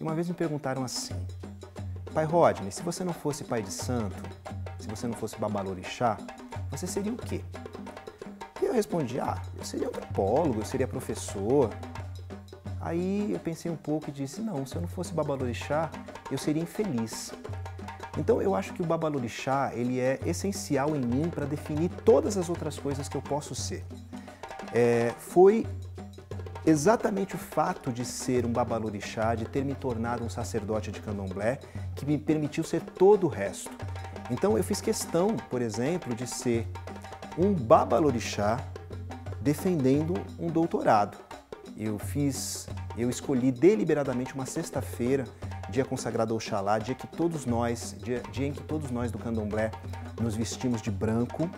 E uma vez me perguntaram assim: Pai Rodney, se você não fosse pai de santo, se você não fosse babalorixá, você seria o quê? E eu respondi: Ah, eu seria antropólogo, eu seria professor. Aí eu pensei um pouco e disse: Não, se eu não fosse babalorixá, eu seria infeliz. Então eu acho que o babalorixá ele é essencial em mim para definir todas as outras coisas que eu posso ser. É, foi Exatamente o fato de ser um babalorixá, de ter me tornado um sacerdote de candomblé, que me permitiu ser todo o resto. Então eu fiz questão, por exemplo, de ser um babalorixá defendendo um doutorado. Eu fiz, eu escolhi deliberadamente uma sexta-feira, dia consagrado ao Xalá, dia que todos nós, dia, dia em que todos nós do Candomblé nos vestimos de branco.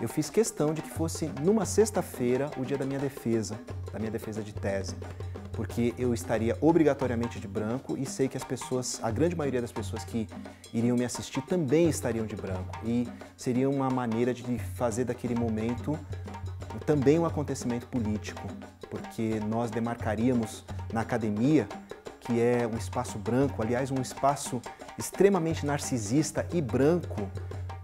Eu fiz questão de que fosse numa sexta-feira o dia da minha defesa, da minha defesa de tese, porque eu estaria obrigatoriamente de branco e sei que as pessoas, a grande maioria das pessoas que iriam me assistir também estariam de branco e seria uma maneira de fazer daquele momento também um acontecimento político, porque nós demarcaríamos na academia, que é um espaço branco, aliás, um espaço extremamente narcisista e branco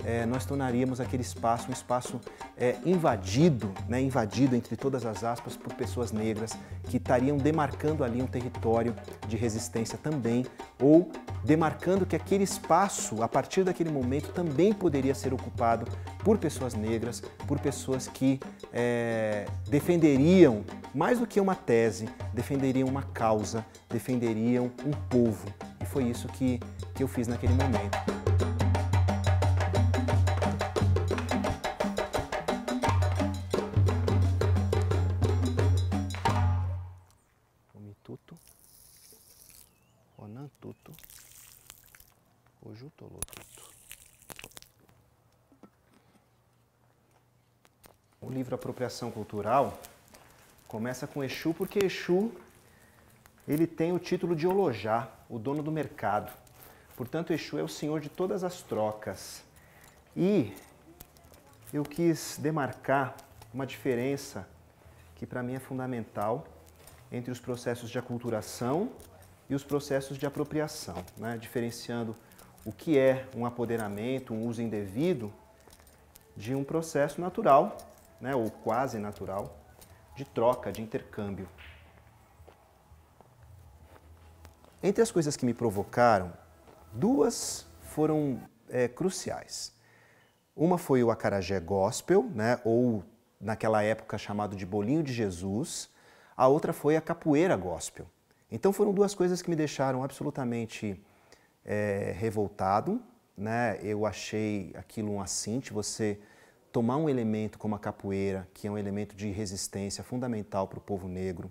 é, nós tornaríamos aquele espaço um espaço é, invadido, né, invadido entre todas as aspas por pessoas negras que estariam demarcando ali um território de resistência também, ou demarcando que aquele espaço, a partir daquele momento, também poderia ser ocupado por pessoas negras, por pessoas que é, defenderiam mais do que uma tese, defenderiam uma causa, defenderiam um povo. E foi isso que, que eu fiz naquele momento. apropriação cultural começa com Exu, porque Exu ele tem o título de Olojá, o dono do mercado. Portanto, Exu é o senhor de todas as trocas. E eu quis demarcar uma diferença que para mim é fundamental entre os processos de aculturação e os processos de apropriação, né? diferenciando o que é um apoderamento, um uso indevido, de um processo natural né, ou quase natural, de troca, de intercâmbio. Entre as coisas que me provocaram, duas foram é, cruciais. Uma foi o acarajé gospel, né, ou naquela época chamado de bolinho de Jesus. A outra foi a capoeira gospel. Então foram duas coisas que me deixaram absolutamente é, revoltado. Né? Eu achei aquilo um assinte, você tomar um elemento como a capoeira, que é um elemento de resistência fundamental para o povo negro,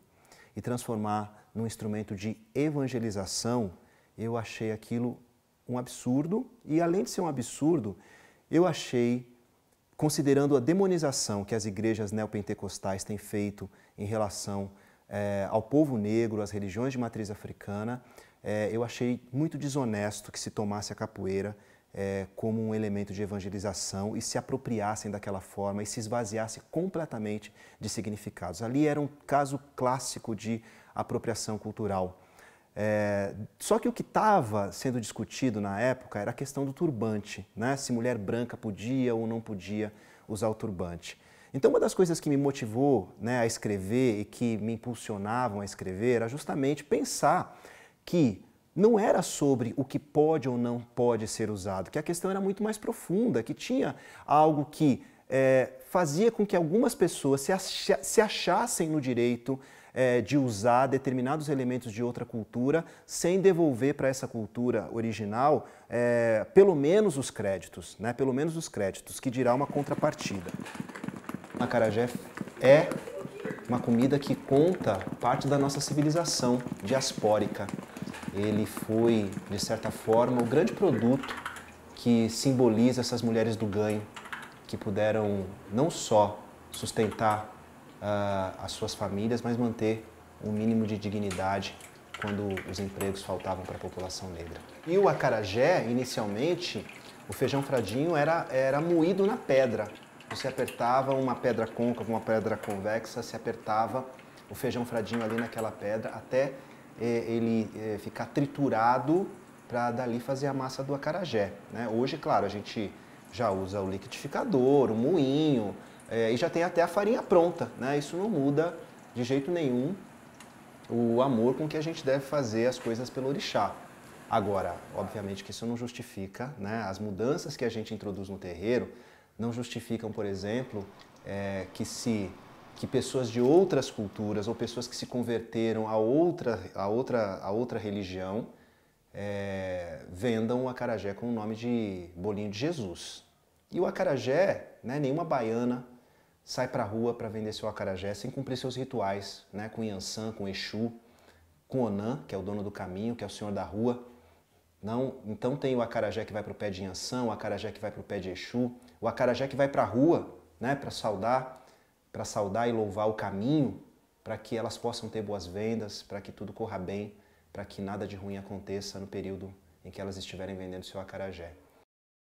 e transformar num instrumento de evangelização, eu achei aquilo um absurdo. E além de ser um absurdo, eu achei, considerando a demonização que as igrejas neopentecostais têm feito em relação é, ao povo negro, às religiões de matriz africana, é, eu achei muito desonesto que se tomasse a capoeira é, como um elemento de evangelização e se apropriassem daquela forma e se esvaziasse completamente de significados. Ali era um caso clássico de apropriação cultural. É, só que o que estava sendo discutido na época era a questão do turbante, né? se mulher branca podia ou não podia usar o turbante. Então, uma das coisas que me motivou né, a escrever e que me impulsionavam a escrever era justamente pensar que não era sobre o que pode ou não pode ser usado, que a questão era muito mais profunda, que tinha algo que é, fazia com que algumas pessoas se, se achassem no direito é, de usar determinados elementos de outra cultura sem devolver para essa cultura original é, pelo menos os créditos, né? pelo menos os créditos, que dirá uma contrapartida. Macarajé é uma comida que conta parte da nossa civilização diaspórica ele foi, de certa forma, o grande produto que simboliza essas mulheres do ganho, que puderam não só sustentar uh, as suas famílias, mas manter um mínimo de dignidade quando os empregos faltavam para a população negra. E o acarajé, inicialmente, o feijão fradinho era, era moído na pedra. Você apertava uma pedra côncava, uma pedra convexa, se apertava o feijão fradinho ali naquela pedra até é, ele é, ficar triturado para dali fazer a massa do acarajé. Né? Hoje, é claro, a gente já usa o liquidificador, o moinho é, e já tem até a farinha pronta. Né? Isso não muda de jeito nenhum o amor com que a gente deve fazer as coisas pelo orixá. Agora, obviamente que isso não justifica, né? as mudanças que a gente introduz no terreiro não justificam, por exemplo, é, que se que pessoas de outras culturas ou pessoas que se converteram a outra, a outra, a outra religião é, vendam o acarajé com o nome de bolinho de Jesus. E o acarajé, né, nenhuma baiana sai para a rua para vender seu acarajé sem cumprir seus rituais né, com Yansan, com Exu, com Onan, que é o dono do caminho, que é o senhor da rua. Não, então tem o acarajé que vai para o pé de Yansan, o acarajé que vai para o pé de Exu, o acarajé que vai para a rua né, para saudar para saudar e louvar o caminho, para que elas possam ter boas vendas, para que tudo corra bem, para que nada de ruim aconteça no período em que elas estiverem vendendo seu acarajé.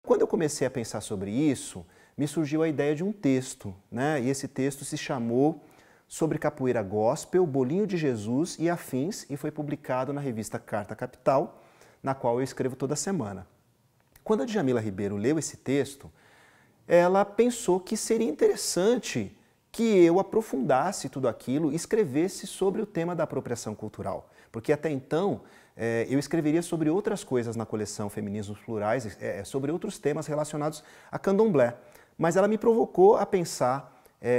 Quando eu comecei a pensar sobre isso, me surgiu a ideia de um texto, né? E esse texto se chamou Sobre Capoeira Gospel, Bolinho de Jesus e Afins e foi publicado na revista Carta Capital, na qual eu escrevo toda semana. Quando a Djamila Ribeiro leu esse texto, ela pensou que seria interessante que eu aprofundasse tudo aquilo e escrevesse sobre o tema da apropriação cultural. Porque até então eh, eu escreveria sobre outras coisas na coleção Feminismos Plurais, eh, eh, sobre outros temas relacionados a candomblé. Mas ela me provocou a pensar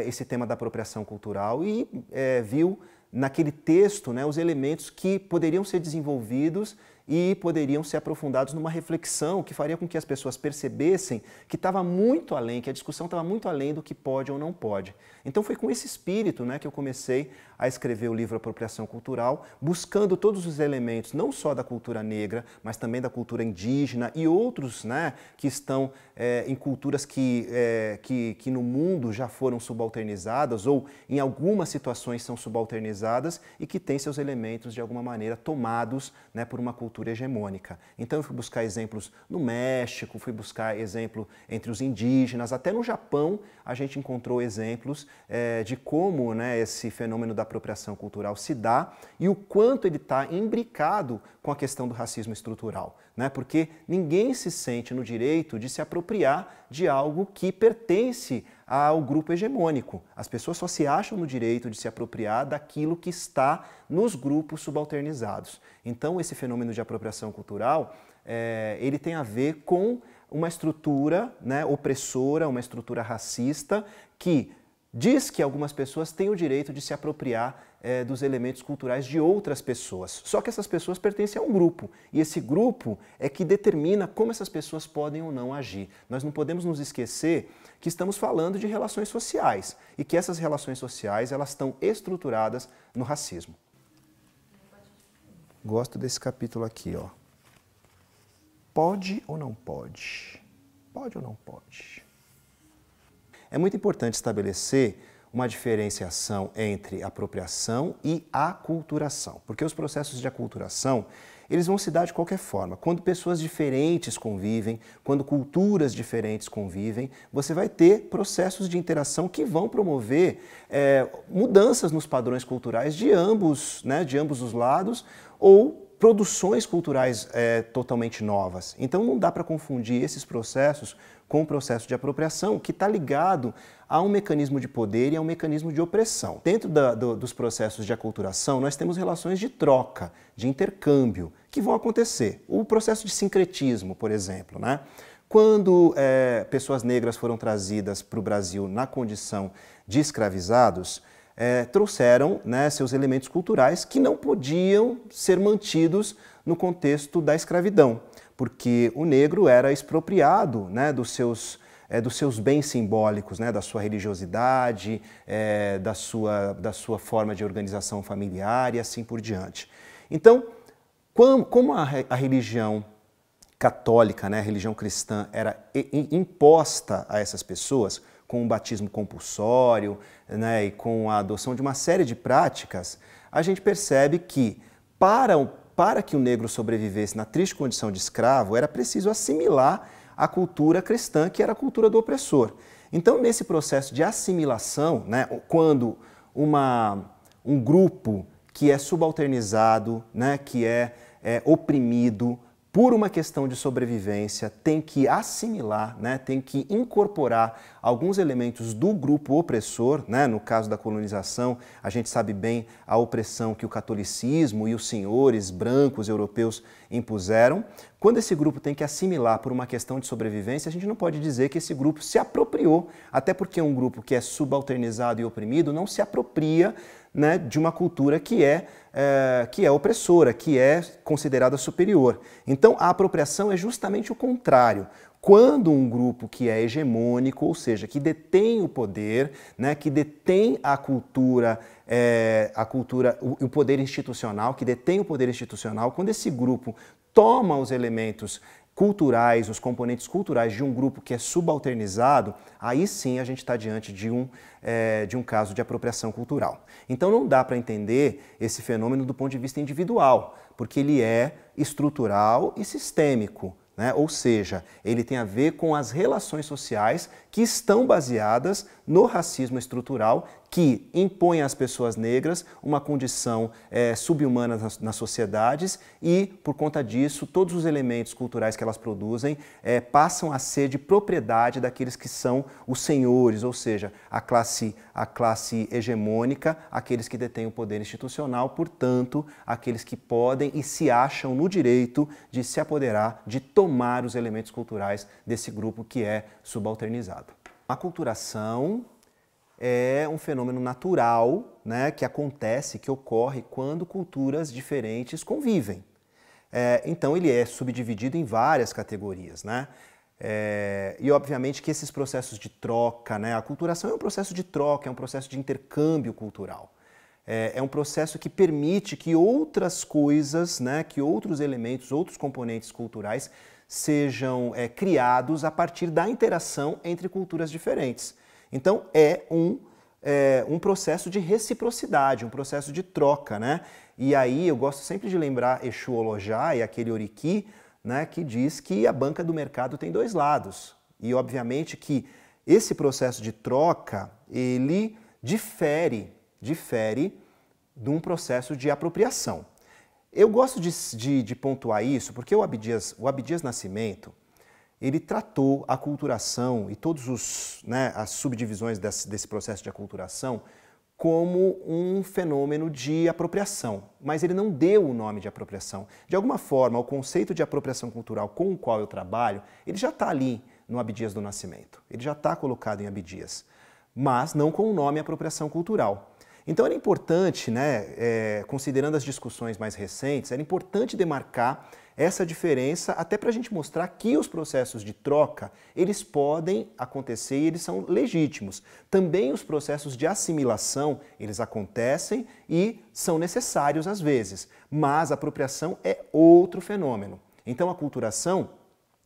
esse tema da apropriação cultural e viu naquele texto né, os elementos que poderiam ser desenvolvidos e poderiam ser aprofundados numa reflexão que faria com que as pessoas percebessem que estava muito além, que a discussão estava muito além do que pode ou não pode. Então foi com esse espírito né, que eu comecei a escrever o livro Apropriação Cultural, buscando todos os elementos, não só da cultura negra, mas também da cultura indígena e outros né, que estão é, em culturas que, é, que, que no mundo já foram subalternizadas ou em algumas situações são subalternizadas e que têm seus elementos de alguma maneira tomados né, por uma cultura cultura hegemônica. Então eu fui buscar exemplos no México, fui buscar exemplo entre os indígenas, até no Japão a gente encontrou exemplos é, de como né, esse fenômeno da apropriação cultural se dá e o quanto ele está imbricado com a questão do racismo estrutural. Né? Porque ninguém se sente no direito de se apropriar de algo que pertence ao grupo hegemônico. As pessoas só se acham no direito de se apropriar daquilo que está nos grupos subalternizados. Então, esse fenômeno de apropriação cultural é, ele tem a ver com uma estrutura né, opressora, uma estrutura racista que diz que algumas pessoas têm o direito de se apropriar é, dos elementos culturais de outras pessoas. Só que essas pessoas pertencem a um grupo e esse grupo é que determina como essas pessoas podem ou não agir. Nós não podemos nos esquecer que estamos falando de relações sociais e que essas relações sociais elas estão estruturadas no racismo. Gosto desse capítulo aqui, ó. Pode ou não pode? Pode ou não pode? É muito importante estabelecer uma diferenciação entre apropriação e aculturação, porque os processos de aculturação eles vão se dar de qualquer forma. Quando pessoas diferentes convivem, quando culturas diferentes convivem, você vai ter processos de interação que vão promover é, mudanças nos padrões culturais de ambos, né, de ambos os lados, ou produções culturais é, totalmente novas. Então não dá para confundir esses processos com o processo de apropriação, que está ligado a um mecanismo de poder e a um mecanismo de opressão. Dentro da, do, dos processos de aculturação, nós temos relações de troca, de intercâmbio, que vão acontecer. O processo de sincretismo, por exemplo, né? Quando é, pessoas negras foram trazidas para o Brasil na condição de escravizados, é, trouxeram né, seus elementos culturais que não podiam ser mantidos no contexto da escravidão porque o negro era expropriado né, dos seus é, dos seus bens simbólicos, né, da sua religiosidade, é, da, sua, da sua forma de organização familiar e assim por diante. Então, como, como a, a, religião católica, né, a religião cristã, era imposta a essas pessoas com o batismo compulsório né, e com a adoção de uma série de práticas, a gente percebe que para, para que o negro sobrevivesse na triste condição de escravo, era preciso assimilar a cultura cristã, que era a cultura do opressor. Então, nesse processo de assimilação, né, quando uma, um grupo que é subalternizado, né, que é, é oprimido, por uma questão de sobrevivência, tem que assimilar, né, tem que incorporar alguns elementos do grupo opressor. Né, no caso da colonização, a gente sabe bem a opressão que o catolicismo e os senhores brancos europeus impuseram. Quando esse grupo tem que assimilar por uma questão de sobrevivência, a gente não pode dizer que esse grupo se apropriou, até porque um grupo que é subalternizado e oprimido não se apropria né, de uma cultura que é, é, que é opressora, que é considerada superior. Então a apropriação é justamente o contrário quando um grupo que é hegemônico, ou seja, que detém o poder, né, que detém a cultura, é, a cultura, o, o, poder institucional, que detém o poder institucional, quando esse grupo toma os elementos culturais, os componentes culturais de um grupo que é subalternizado, aí sim a gente está diante de um, é, de um caso de apropriação cultural. Então não dá para entender esse fenômeno do ponto de vista individual, porque ele é estrutural e sistêmico. Né? Ou seja, ele tem a ver com as relações sociais que estão baseadas no racismo estrutural que impõe às pessoas negras uma condição é, subhumana nas, nas, sociedades e, por conta disso, todos os elementos culturais que elas produzem é, passam a ser de propriedade daqueles que são os senhores, ou seja, a classe, a classe hegemônica, aqueles que detêm o poder institucional, portanto, aqueles que podem e se acham no direito de se apoderar, de tomar os elementos culturais desse grupo que é subalternizado. A culturação é um fenômeno natural né, que acontece, que ocorre quando culturas diferentes convivem. É, então ele é subdividido em várias categorias. Né? É, e obviamente que esses processos de troca, né, a culturação é um processo de troca, é um processo de intercâmbio cultural. É, é um processo que permite que outras coisas, né, que outros elementos, outros componentes culturais sejam é, criados a partir da interação entre culturas diferentes. Então é um, é, um processo de reciprocidade, um processo de troca, né? E aí eu gosto sempre de lembrar Exu Olojá e aquele oriki, né, que diz que a banca do mercado tem dois lados. E obviamente que esse processo de troca, ele difere, difere de um processo de apropriação. Eu gosto de, de, de pontuar isso porque o Abdias, o Abdias Nascimento, ele tratou a culturação e todas né, as subdivisões desse, desse processo de aculturação como um fenômeno de apropriação, mas ele não deu o nome de apropriação. De alguma forma, o conceito de apropriação cultural com o qual eu trabalho, ele já está ali no Abdias do Nascimento, ele já está colocado em Abdias, mas não com o nome apropriação cultural. Então era importante, né, é, considerando as discussões mais recentes, era importante demarcar essa diferença até para a gente mostrar que os processos de troca eles podem acontecer e eles são legítimos. Também os processos de assimilação eles acontecem e são necessários às vezes, mas a apropriação é outro fenômeno. Então a culturação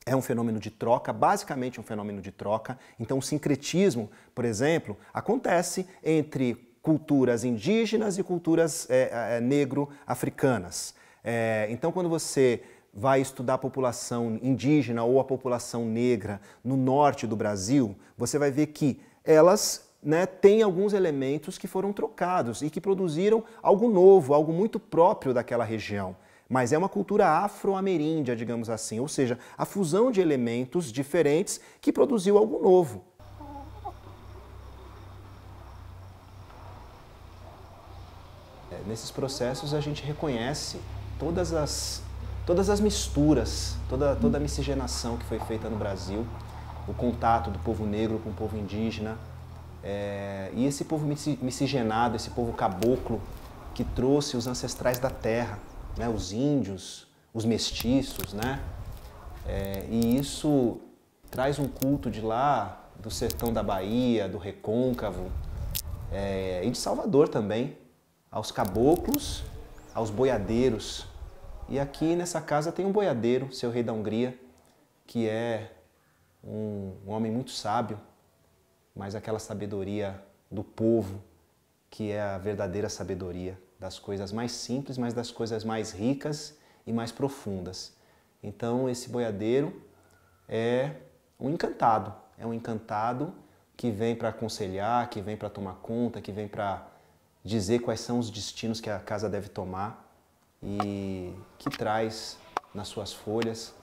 é um fenômeno de troca, basicamente um fenômeno de troca. Então o sincretismo, por exemplo, acontece entre culturas indígenas e culturas é, é, negro-africanas. É, então, quando você vai estudar a população indígena ou a população negra no norte do Brasil, você vai ver que elas né, têm alguns elementos que foram trocados e que produziram algo novo, algo muito próprio daquela região. Mas é uma cultura afro-ameríndia, digamos assim, ou seja, a fusão de elementos diferentes que produziu algo novo. É, nesses processos a gente reconhece todas as todas as misturas, toda, toda a miscigenação que foi feita no Brasil, o contato do povo negro com o povo indígena. É, e esse povo miscigenado, esse povo caboclo que trouxe os ancestrais da terra, né, os índios, os mestiços, né? É, e isso traz um culto de lá, do sertão da Bahia, do Recôncavo é, e de Salvador também, aos caboclos, aos boiadeiros, e aqui nessa casa tem um boiadeiro, seu rei da Hungria, que é um, um homem muito sábio, mas aquela sabedoria do povo, que é a verdadeira sabedoria das coisas mais simples, mas das coisas mais ricas e mais profundas. Então, esse boiadeiro é um encantado, é um encantado que vem para aconselhar, que vem para tomar conta, que vem para dizer quais são os destinos que a casa deve tomar e que traz nas suas folhas,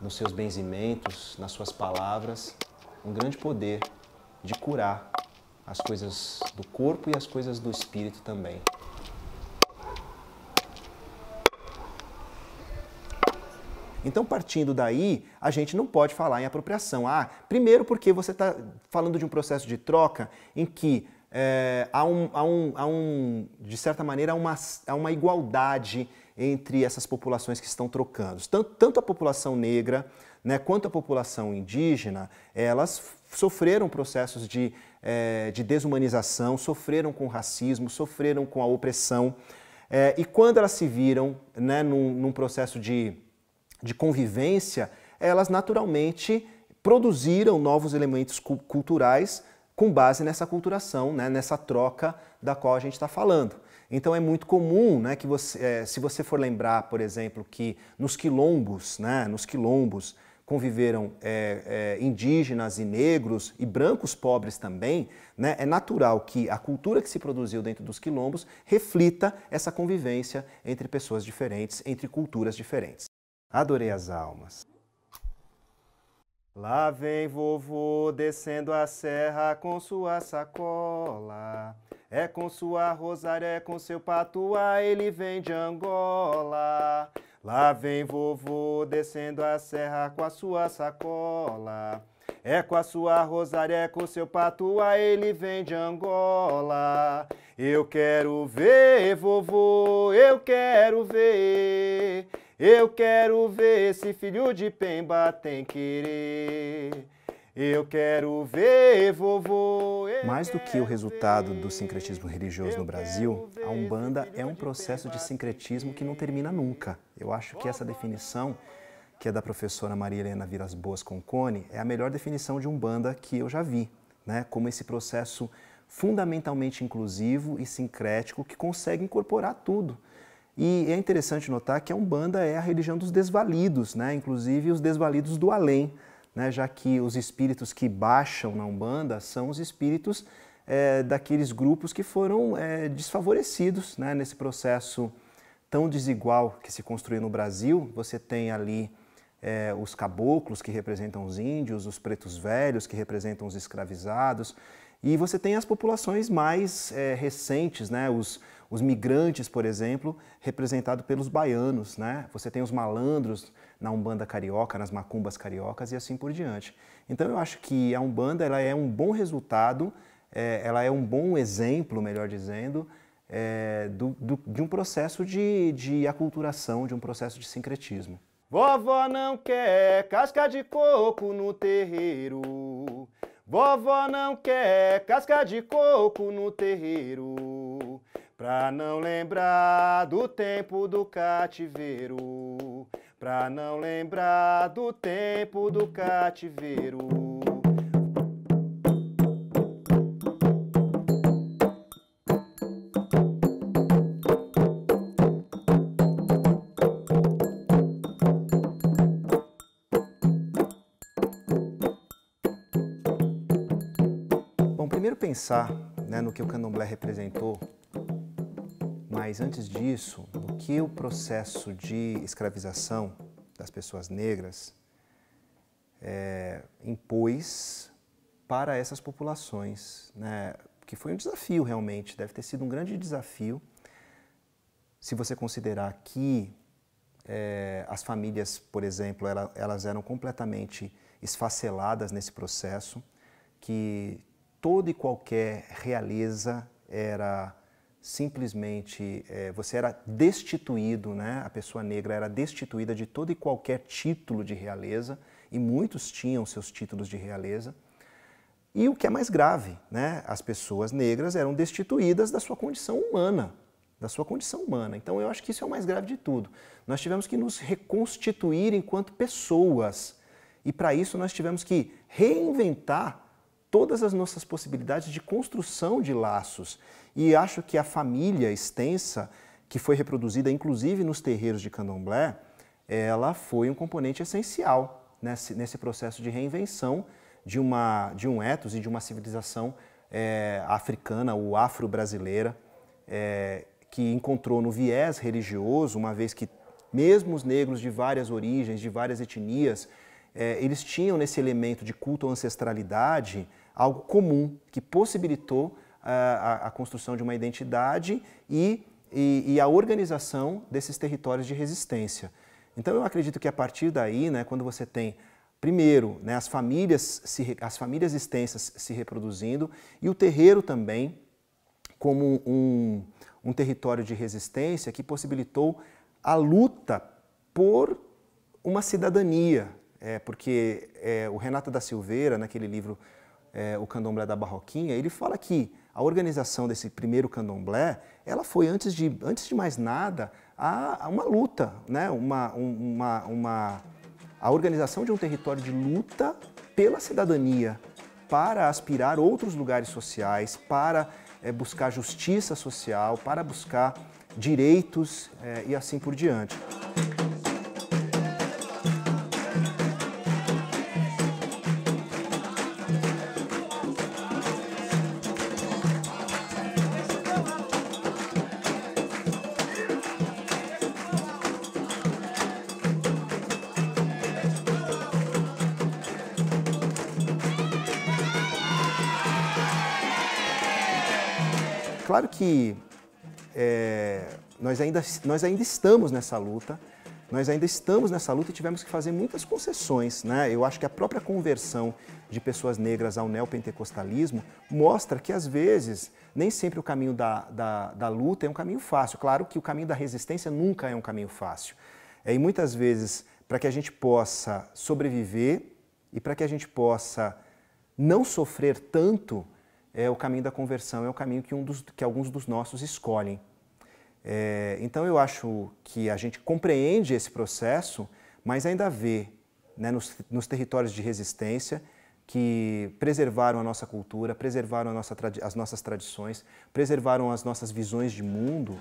nos seus benzimentos, nas suas palavras, um grande poder de curar as coisas do corpo e as coisas do espírito também. Então, partindo daí, a gente não pode falar em apropriação. Ah, primeiro porque você está falando de um processo de troca em que é, há, um, há, um, há um, de certa maneira, há uma, há uma igualdade entre essas populações que estão trocando. Tanto, tanto a população negra né, quanto a população indígena, elas sofreram processos de, é, de desumanização, sofreram com racismo, sofreram com a opressão. É, e quando elas se viram né, num, num processo de, de convivência, elas naturalmente produziram novos elementos culturais com base nessa culturação, né, nessa troca da qual a gente está falando. Então é muito comum, né, que você, é, se você for lembrar, por exemplo, que nos quilombos, né, nos quilombos conviveram é, é, indígenas e negros e brancos pobres também, né, é natural que a cultura que se produziu dentro dos quilombos reflita essa convivência entre pessoas diferentes, entre culturas diferentes. Adorei as almas. Lá vem vovô descendo a serra com sua sacola. É com sua rosária, é com seu patuá, ele vem de Angola. Lá vem vovô descendo a serra com a sua sacola. É com a sua rosária, é com seu patuá, ele vem de Angola. Eu quero ver, vovô, eu quero ver. Eu quero ver esse filho de Pemba tem querer. Eu quero ver vovô. Mais do que o resultado do sincretismo religioso no Brasil, a Umbanda é um processo de sincretismo que não termina nunca. Eu acho que essa definição, que é da professora Maria Helena Viras Boas Concone, é a melhor definição de Umbanda que eu já vi, né? Como esse processo fundamentalmente inclusivo e sincrético que consegue incorporar tudo. E é interessante notar que a Umbanda é a religião dos desvalidos, né? inclusive os desvalidos do além, né? já que os espíritos que baixam na Umbanda são os espíritos é, daqueles grupos que foram é, desfavorecidos né? nesse processo tão desigual que se construiu no Brasil. Você tem ali é, os caboclos, que representam os índios, os pretos velhos, que representam os escravizados, e você tem as populações mais é, recentes, né? os os migrantes, por exemplo, representado pelos baianos, né? Você tem os malandros na Umbanda carioca, nas macumbas cariocas e assim por diante. Então eu acho que a Umbanda ela é um bom resultado, é, ela é um bom exemplo, melhor dizendo, é, do, do, de um processo de, de aculturação, de um processo de sincretismo. Vovó não quer casca de coco no terreiro. Vovó não quer casca de coco no terreiro. Pra não lembrar do tempo do cativeiro, pra não lembrar do tempo do cativeiro. Bom, primeiro pensar né, no que o candomblé representou mas antes disso, o que o processo de escravização das pessoas negras é, impôs para essas populações, né? que foi um desafio realmente, deve ter sido um grande desafio, se você considerar que é, as famílias, por exemplo, ela, elas eram completamente esfaceladas nesse processo, que toda e qualquer realeza era simplesmente é, você era destituído, né? a pessoa negra era destituída de todo e qualquer título de realeza, e muitos tinham seus títulos de realeza. E o que é mais grave, né? as pessoas negras eram destituídas da sua condição humana, da sua condição humana. Então eu acho que isso é o mais grave de tudo. Nós tivemos que nos reconstituir enquanto pessoas, e para isso nós tivemos que reinventar todas as nossas possibilidades de construção de laços. E acho que a família extensa, que foi reproduzida inclusive nos terreiros de candomblé, ela foi um componente essencial nesse, nesse processo de reinvenção de, uma, de um ethos e de uma civilização é, africana ou afro-brasileira, é, que encontrou no viés religioso, uma vez que mesmo os negros de várias origens, de várias etnias, é, eles tinham nesse elemento de culto à ancestralidade algo comum que possibilitou ah, a, a, construção de uma identidade e, e, e a organização desses territórios de resistência. Então eu acredito que a partir daí, né, quando você tem primeiro né, as famílias se, as famílias extensas se reproduzindo e o terreiro também como um, um território de resistência que possibilitou a luta por uma cidadania, é, porque é, o Renato da Silveira, naquele livro é, O Candomblé da Barroquinha, ele fala que a organização desse primeiro candomblé, ela foi, antes de, antes de mais nada, a, a uma luta, né? uma, uma, uma, a organização de um território de luta pela cidadania, para aspirar outros lugares sociais, para é, buscar justiça social, para buscar direitos é, e assim por diante. Claro que é, nós, ainda, nós ainda estamos nessa luta, nós ainda estamos nessa luta e tivemos que fazer muitas concessões. Né? Eu acho que a própria conversão de pessoas negras ao neopentecostalismo mostra que, às vezes, nem sempre o caminho da, da, da luta é um caminho fácil. Claro que o caminho da resistência nunca é um caminho fácil. É, e muitas vezes, para que a gente possa sobreviver e para que a gente possa não sofrer tanto, é o caminho da conversão, é o caminho que, um dos, que alguns dos nossos escolhem. É, então eu acho que a gente compreende esse processo, mas ainda vê né, nos, nos territórios de resistência que preservaram a nossa cultura, preservaram nossa, as nossas tradições, preservaram as nossas visões de mundo,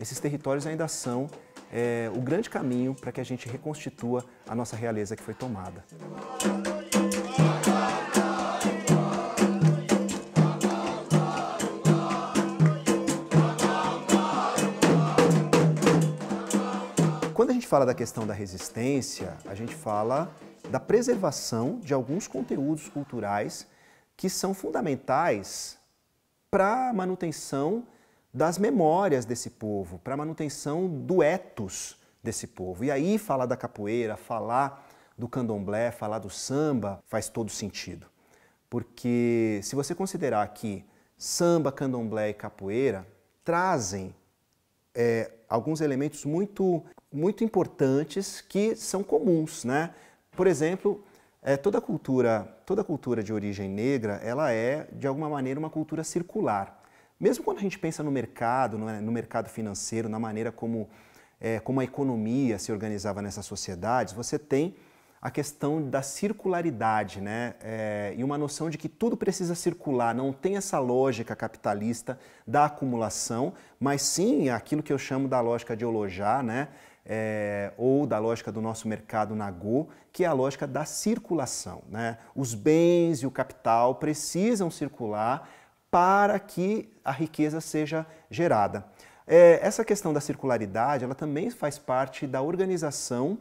esses territórios ainda são é, o grande caminho para que a gente reconstitua a nossa realeza que foi tomada. gente fala da questão da resistência, a gente fala da preservação de alguns conteúdos culturais que são fundamentais para a manutenção das memórias desse povo, para a manutenção do etos desse povo. E aí falar da capoeira, falar do candomblé, falar do samba faz todo sentido. Porque se você considerar que samba, candomblé e capoeira trazem é, alguns elementos muito muito importantes que são comuns, né? Por exemplo, é, toda cultura, toda cultura de origem negra, ela é de alguma maneira uma cultura circular. Mesmo quando a gente pensa no mercado, no, no mercado financeiro, na maneira como é, como a economia se organizava nessas sociedades, você tem a questão da circularidade, né? É, e uma noção de que tudo precisa circular, não tem essa lógica capitalista da acumulação, mas sim aquilo que eu chamo da lógica de olojar, né? é, ou da lógica do nosso mercado Nagô, que é a lógica da circulação. Né? Os bens e o capital precisam circular para que a riqueza seja gerada. É, essa questão da circularidade, ela também faz parte da organização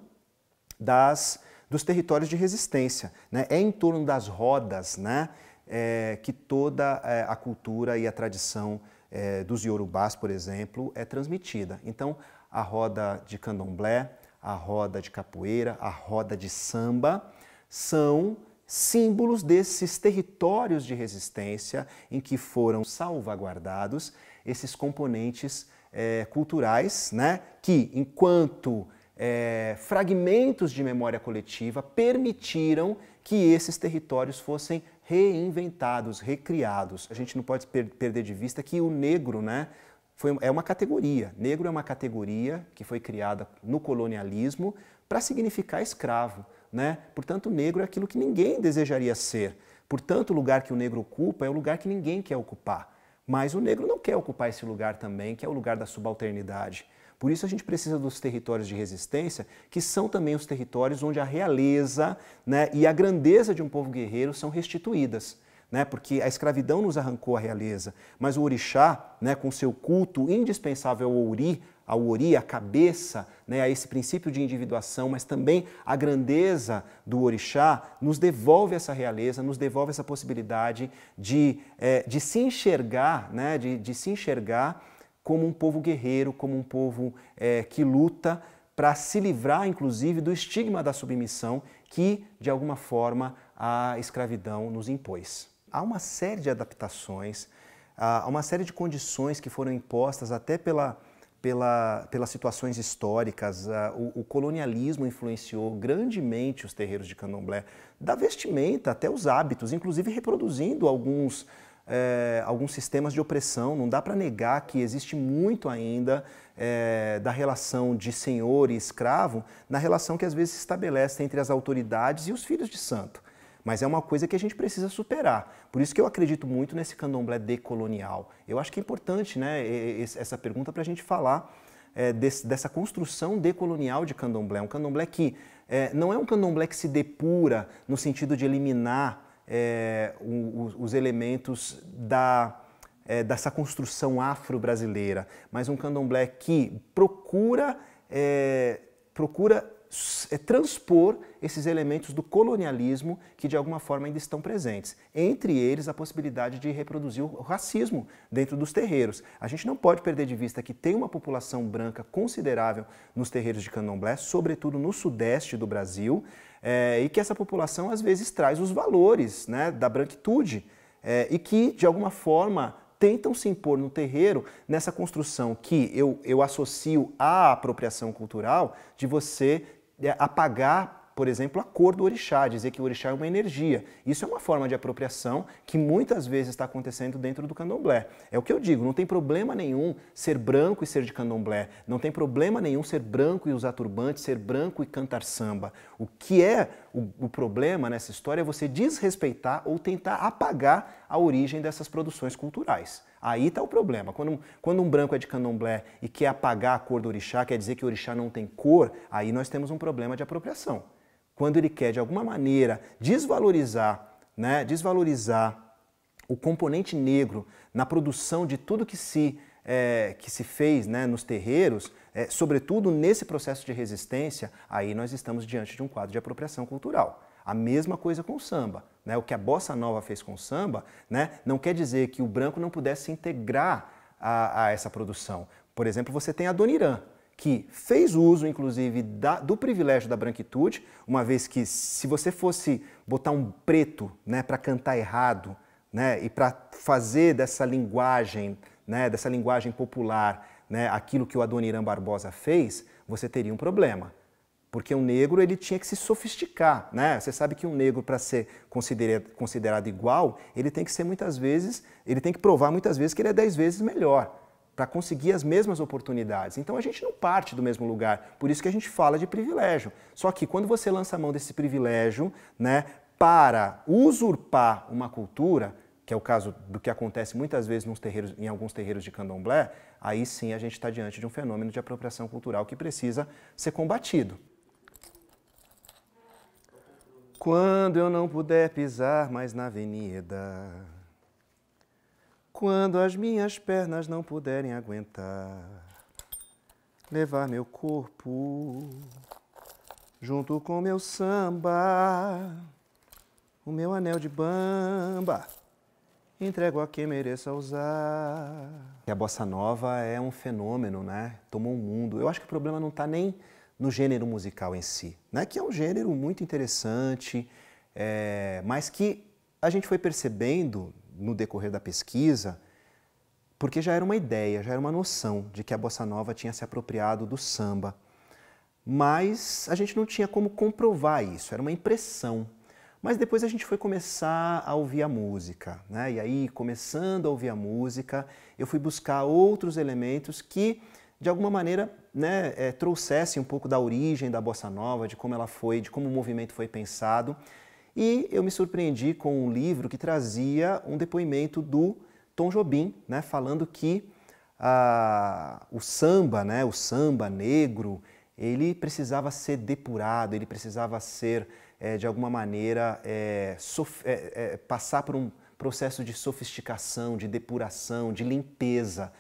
das, dos territórios de resistência. Né? É em torno das rodas né? É, que toda é, a cultura e a tradição é, dos iorubás, por exemplo, é transmitida. Então, a roda de candomblé, a roda de capoeira, a roda de samba, são símbolos desses territórios de resistência em que foram salvaguardados esses componentes é, culturais, né, que, enquanto é, fragmentos de memória coletiva, permitiram que esses territórios fossem reinventados, recriados. A gente não pode per perder de vista que o negro, né, foi, é uma categoria. Negro é uma categoria que foi criada no colonialismo para significar escravo. Né? Portanto, negro é aquilo que ninguém desejaria ser. Portanto, o lugar que o negro ocupa é o lugar que ninguém quer ocupar. Mas o negro não quer ocupar esse lugar também, que é o lugar da subalternidade. Por isso a gente precisa dos territórios de resistência, que são também os territórios onde a realeza né, e a grandeza de um povo guerreiro são restituídas né? porque a escravidão nos arrancou a realeza, mas o orixá, né, com seu culto indispensável ao ouri, ao ori, a cabeça, né, a esse princípio de individuação, mas também a grandeza do orixá, nos devolve essa realeza, nos devolve essa possibilidade de, é, de se enxergar, né, de, de se enxergar como um povo guerreiro, como um povo é, que luta para se livrar, inclusive, do estigma da submissão que, de alguma forma, a escravidão nos impôs há uma série de adaptações, há uma série de condições que foram impostas até pela, pela, pelas situações históricas. Ah, o, o, colonialismo influenciou grandemente os terreiros de candomblé, da vestimenta até os hábitos, inclusive reproduzindo alguns, é, alguns sistemas de opressão. Não dá para negar que existe muito ainda é, da relação de senhor e escravo na relação que às vezes se estabelece entre as autoridades e os filhos de santo. Mas é uma coisa que a gente precisa superar. Por isso que eu acredito muito nesse candomblé decolonial. Eu acho que é importante né, essa pergunta para a gente falar é, desse, dessa construção decolonial de candomblé. Um candomblé que é, não é um candomblé que se depura no sentido de eliminar é, os elementos da, é, dessa construção afro-brasileira, mas um candomblé que procura, é, procura é transpor esses elementos do colonialismo que de alguma forma ainda estão presentes. Entre eles, a possibilidade de reproduzir o racismo dentro dos terreiros. A gente não pode perder de vista que tem uma população branca considerável nos terreiros de candomblé, sobretudo no sudeste do Brasil, é, e que essa população às vezes traz os valores né, da branquitude é, e que de alguma forma tentam se impor no terreiro nessa construção que eu, eu associo à apropriação cultural de você é, apagar, por exemplo, a cor do orixá, dizer que o orixá é uma energia. Isso é uma forma de apropriação que muitas vezes está acontecendo dentro do candomblé. É o que eu digo, não tem problema nenhum ser branco e ser de candomblé, não tem problema nenhum ser branco e usar turbante, ser branco e cantar samba. O que é o, o problema nessa história é você desrespeitar ou tentar apagar a origem dessas produções culturais. Aí está o problema. Quando, quando um branco é de candomblé e quer apagar a cor do orixá, quer dizer que o orixá não tem cor, aí nós temos um problema de apropriação. Quando ele quer, de alguma maneira, desvalorizar, né, desvalorizar o componente negro na produção de tudo que se, é, que se fez né, nos terreiros, é, sobretudo nesse processo de resistência, aí nós estamos diante de um quadro de apropriação cultural. A mesma coisa com o samba. Né? O que a bossa nova fez com o samba né? não quer dizer que o branco não pudesse se integrar a, a essa produção. Por exemplo, você tem a Donirã, que fez uso, inclusive, da, do privilégio da branquitude, uma vez que se você fosse botar um preto né, para cantar errado né, e para fazer dessa linguagem, né, dessa linguagem popular, né, aquilo que o Adoniran Barbosa fez, você teria um problema porque um negro ele tinha que se sofisticar, né? Você sabe que um negro para ser considerado, considerado igual, ele tem que ser muitas vezes, ele tem que provar muitas vezes que ele é dez vezes melhor para conseguir as mesmas oportunidades. Então a gente não parte do mesmo lugar, por isso que a gente fala de privilégio. Só que quando você lança a mão desse privilégio, né, para usurpar uma cultura, que é o caso do que acontece muitas vezes nos terreiros, em alguns terreiros de candomblé, aí sim a gente está diante de um fenômeno de apropriação cultural que precisa ser combatido. Quando eu não puder pisar mais na avenida, quando as minhas pernas não puderem aguentar, levar meu corpo junto com meu samba, o meu anel de bamba, entrego a quem mereça usar. E a bossa nova é um fenômeno, né? Tomou o um mundo. Eu acho que o problema não está nem no gênero musical em si, né? que é um gênero muito interessante, é, mas que a gente foi percebendo no decorrer da pesquisa, porque já era uma ideia, já era uma noção de que a bossa nova tinha se apropriado do samba. Mas a gente não tinha como comprovar isso, era uma impressão. Mas depois a gente foi começar a ouvir a música, né? E aí, começando a ouvir a música, eu fui buscar outros elementos que de alguma maneira né, é, trouxesse um pouco da origem da bossa nova, de como ela foi, de como o movimento foi pensado. E eu me surpreendi com um livro que trazia um depoimento do Tom Jobim, né, falando que ah, o samba, né, o samba negro, ele precisava ser depurado, ele precisava ser, é, de alguma maneira, é, é, é, passar por um processo de sofisticação, de depuração, de limpeza.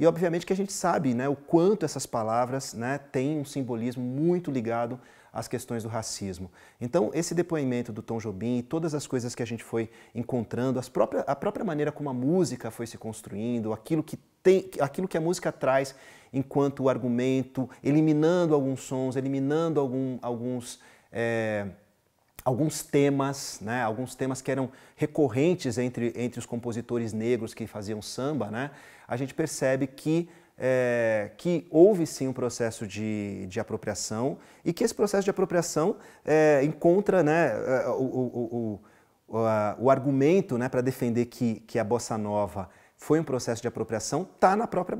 E obviamente que a gente sabe né, o quanto essas palavras né, têm um simbolismo muito ligado às questões do racismo. Então, esse depoimento do Tom Jobim e todas as coisas que a gente foi encontrando, próprias, a própria maneira como a música foi se construindo, aquilo que, tem, aquilo que a música traz enquanto argumento, eliminando alguns sons, eliminando algum, alguns. É, alguns temas, né, alguns temas que eram recorrentes entre, entre os compositores negros que faziam samba, né, a gente percebe que, é, que houve sim um processo de, de apropriação e que esse processo de apropriação é, encontra né, eh, o, o, o, o, a, o argumento né, para defender que, que a bossa nova foi um processo de apropriação, está na, própria,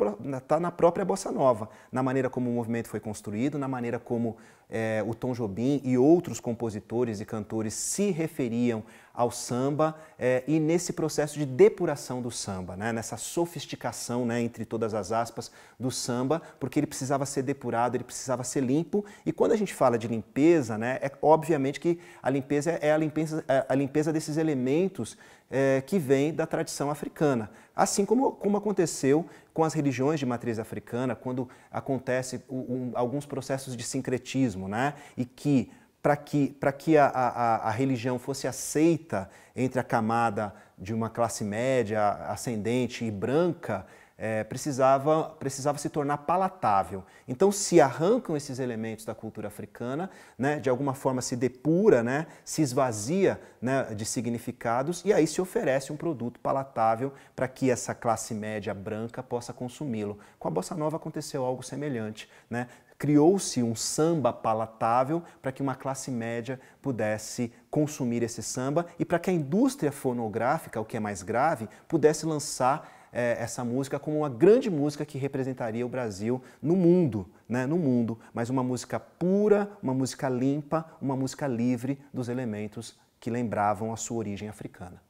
tá na própria bossa nova, na maneira como o movimento foi construído, na maneira como é, o Tom Jobim e outros compositores e cantores se referiam ao samba é, e nesse processo de depuração do samba, né? nessa sofisticação, né, entre todas as aspas, do samba, porque ele precisava ser depurado, ele precisava ser limpo. E quando a gente fala de limpeza, né, é obviamente que a limpeza é a limpeza, é a limpeza desses elementos é, que vem da tradição africana. Assim como, como aconteceu com as religiões de matriz africana, quando acontece um, alguns processos de sincretismo, né? e que para que, pra que a, a, a, religião fosse aceita entre a camada de uma classe média ascendente e branca, é, precisava, precisava se tornar palatável. Então se arrancam esses elementos da cultura africana, né, de alguma forma se depura, né, se esvazia né, de significados e aí se oferece um produto palatável para que essa classe média branca possa consumi-lo. Com a bossa nova aconteceu algo semelhante. Né? criou-se um samba palatável para que uma classe média pudesse consumir esse samba e para que a indústria fonográfica, o que é mais grave, pudesse lançar é, essa música como uma grande música que representaria o Brasil no mundo, né? no mundo, mas uma música pura, uma música limpa, uma música livre dos elementos que lembravam a sua origem africana.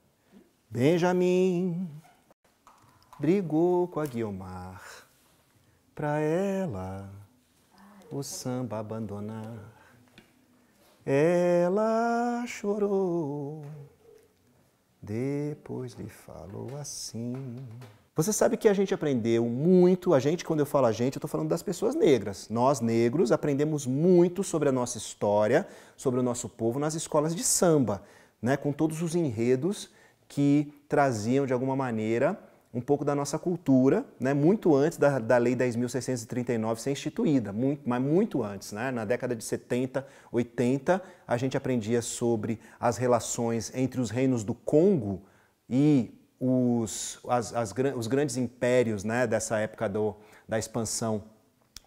Benjamin brigou com a Guiomar para ela o samba abandonar. Ela chorou depois lhe falou assim. Você sabe que a gente aprendeu muito, a gente, quando eu falo a gente, eu estou falando das pessoas negras. Nós, negros, aprendemos muito sobre a nossa história, sobre o nosso povo nas escolas de samba, né? com todos os enredos que traziam, de alguma maneira, um pouco da nossa cultura, né, muito antes da, da Lei 10.639 ser instituída, muito, mas muito antes. Né? Na década de 70, 80, a gente aprendia sobre as relações entre os reinos do Congo e os, as, as, os grandes impérios né, dessa época do, da expansão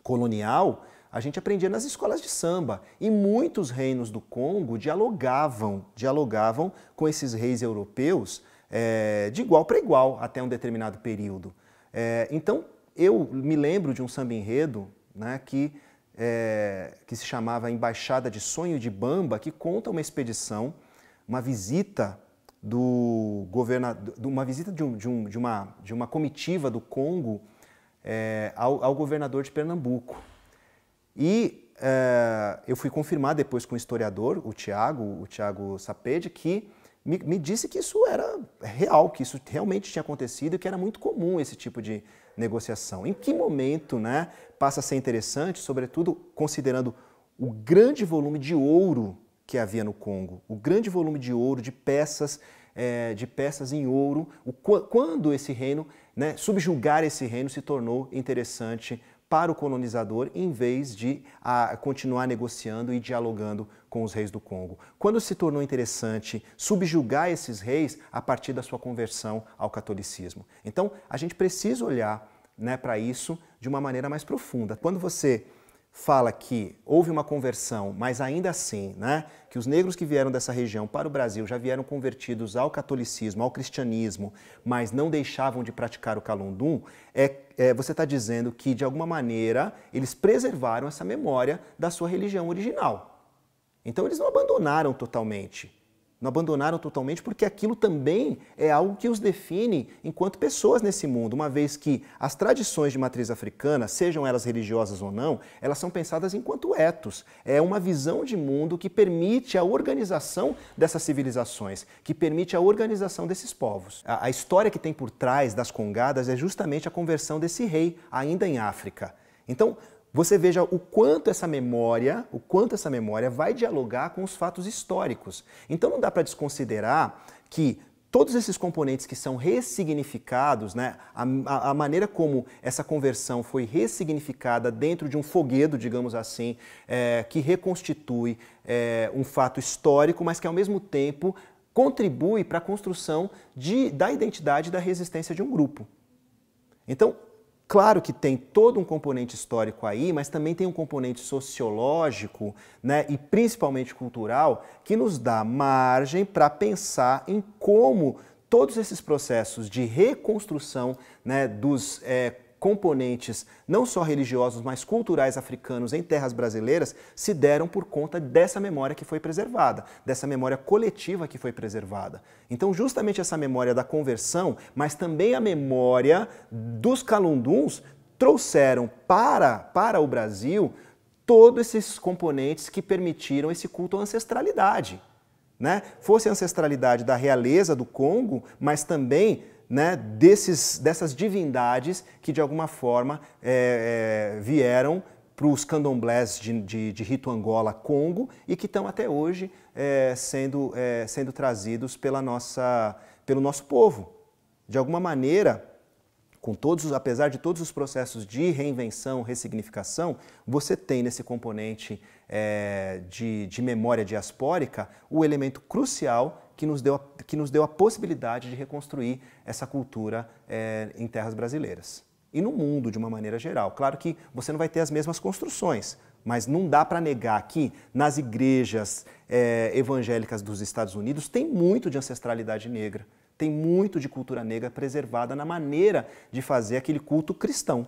colonial, a gente aprendia nas escolas de samba. E muitos reinos do Congo dialogavam, dialogavam com esses reis europeus é, de igual para igual até um determinado período. É, então, eu me lembro de um samba enredo né, que, é, que se chamava Embaixada de Sonho de Bamba, que conta uma expedição, uma visita do governador, uma visita de, um, de, um, de, uma, de uma comitiva do Congo é, ao, ao governador de Pernambuco. E é, eu fui confirmar depois com o historiador, o Tiago, o Tiago Sapede, que me, me, disse que isso era real, que isso realmente tinha acontecido e que era muito comum esse tipo de negociação. Em que momento né, passa a ser interessante, sobretudo considerando o grande volume de ouro que havia no Congo, o grande volume de ouro, de peças, é, de peças em ouro, o, quando esse reino, né, subjugar esse reino se tornou interessante para o colonizador em vez de a, ah, continuar negociando e dialogando com os reis do Congo. Quando se tornou interessante subjugar esses reis a partir da sua conversão ao catolicismo. Então, a gente precisa olhar né, para isso de uma maneira mais profunda. Quando você fala que houve uma conversão, mas ainda assim, né, que os negros que vieram dessa região para o Brasil já vieram convertidos ao catolicismo, ao cristianismo, mas não deixavam de praticar o calundum, é é, você está dizendo que, de alguma maneira, eles preservaram essa memória da sua religião original. Então, eles não abandonaram totalmente. Não abandonaram totalmente porque aquilo também é algo que os define enquanto pessoas nesse mundo, uma vez que as tradições de matriz africana, sejam elas religiosas ou não, elas são pensadas enquanto etos. É uma visão de mundo que permite a organização dessas civilizações, que permite a organização desses povos. A, a história que tem por trás das congadas é justamente a conversão desse rei ainda em África. Então, você veja o quanto essa memória, o quanto essa memória vai dialogar com os fatos históricos. Então não dá para desconsiderar que todos esses componentes que são ressignificados, né, a, a, maneira como essa conversão foi ressignificada dentro de um foguedo, digamos assim, é, que reconstitui é, um fato histórico, mas que ao mesmo tempo contribui para a construção de, da identidade e da resistência de um grupo. Então, Claro que tem todo um componente histórico aí, mas também tem um componente sociológico né, e principalmente cultural que nos dá margem para pensar em como todos esses processos de reconstrução né, dos é, componentes não só religiosos, mas culturais africanos em terras brasileiras se deram por conta dessa memória que foi preservada, dessa memória coletiva que foi preservada. Então, justamente essa memória da conversão, mas também a memória dos calunduns trouxeram para, para o Brasil todos esses componentes que permitiram esse culto à ancestralidade. Né? Fosse a ancestralidade da realeza do Congo, mas também né, desses, dessas divindades que de alguma forma é, é, vieram para os candomblés de, de, de, rito Angola Congo e que estão até hoje é, sendo, é, sendo trazidos pela nossa, pelo nosso povo. De alguma maneira, com todos, apesar de todos os processos de reinvenção, ressignificação, você tem nesse componente é, de, de memória diaspórica o elemento crucial que nos deu a, que nos deu a possibilidade de reconstruir essa cultura é, em terras brasileiras. E no mundo, de uma maneira geral. Claro que você não vai ter as mesmas construções, mas não dá para negar que nas igrejas é, evangélicas dos Estados Unidos tem muito de ancestralidade negra, tem muito de cultura negra preservada na maneira de fazer aquele culto cristão.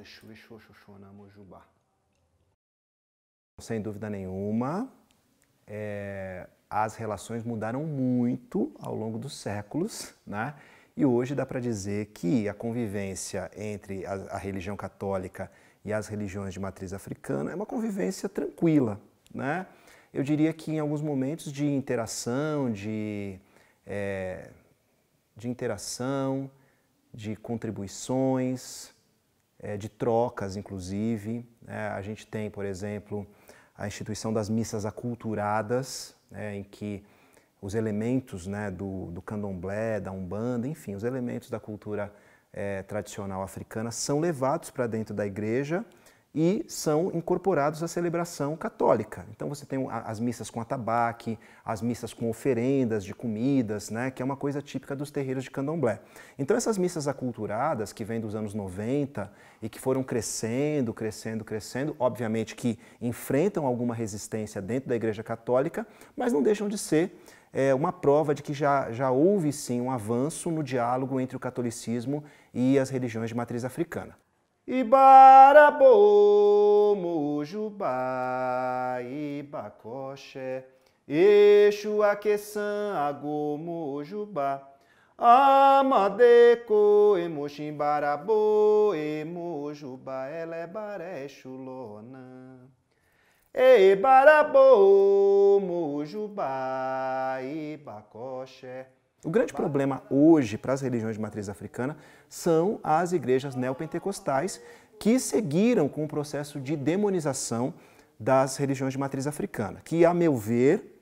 Exu, Exu, Sem dúvida nenhuma, é, as relações mudaram muito ao longo dos séculos, né? E hoje dá para dizer que a convivência entre a, a, religião católica e as religiões de matriz africana é uma convivência tranquila, né? Eu diria que em alguns momentos de interação, de, é, de interação, de contribuições, é, de trocas, inclusive. É, a gente tem, por exemplo, a instituição das missas aculturadas, né? em que os elementos né, do, do, candomblé, da umbanda, enfim, os elementos da cultura é, tradicional africana são levados para dentro da igreja e são incorporados à celebração católica. Então você tem as missas com atabaque, as missas com oferendas de comidas, né, que é uma coisa típica dos terreiros de candomblé. Então essas missas aculturadas que vêm dos anos 90 e que foram crescendo, crescendo, crescendo, obviamente que enfrentam alguma resistência dentro da Igreja Católica, mas não deixam de ser é, uma prova de que já, já houve sim um avanço no diálogo entre o catolicismo e as religiões de matriz africana. Ibarabô, Mojubá, Ibacoxé, Exua, Queçã, Agô, Mojubá, Amadeco, Emoximbarabô, Emojubá, é Xulonã. Ei, Barabô, Mojubá, Ibacoxé, o grande problema hoje para as religiões de matriz africana são as igrejas neopentecostais que seguiram com o processo de demonização das religiões de matriz africana, que, a meu ver,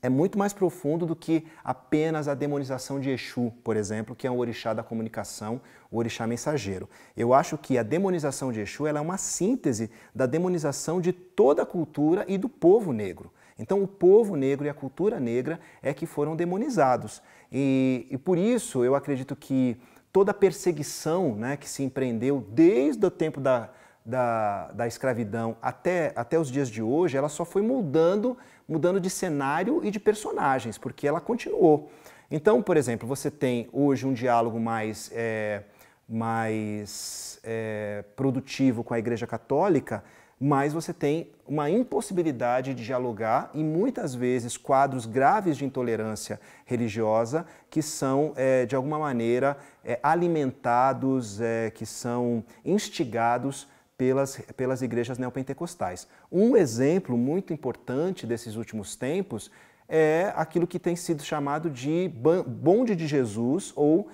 é muito mais profundo do que apenas a demonização de Exu, por exemplo, que é um orixá da comunicação, o orixá mensageiro. Eu acho que a demonização de Exu é uma síntese da demonização de toda a cultura e do povo negro. Então, o povo negro e a cultura negra é que foram demonizados. E, e por isso eu acredito que toda a perseguição né, que se empreendeu desde o tempo da, da, da, escravidão até, até os dias de hoje, ela só foi mudando, mudando de cenário e de personagens, porque ela continuou. Então, por exemplo, você tem hoje um diálogo mais, é, mais é, produtivo com a Igreja Católica, mas você tem uma impossibilidade de dialogar e muitas vezes quadros graves de intolerância religiosa que são, é, de alguma maneira, é, alimentados, é, que são instigados pelas, pelas igrejas neopentecostais. Um exemplo muito importante desses últimos tempos é aquilo que tem sido chamado de bonde de Jesus ou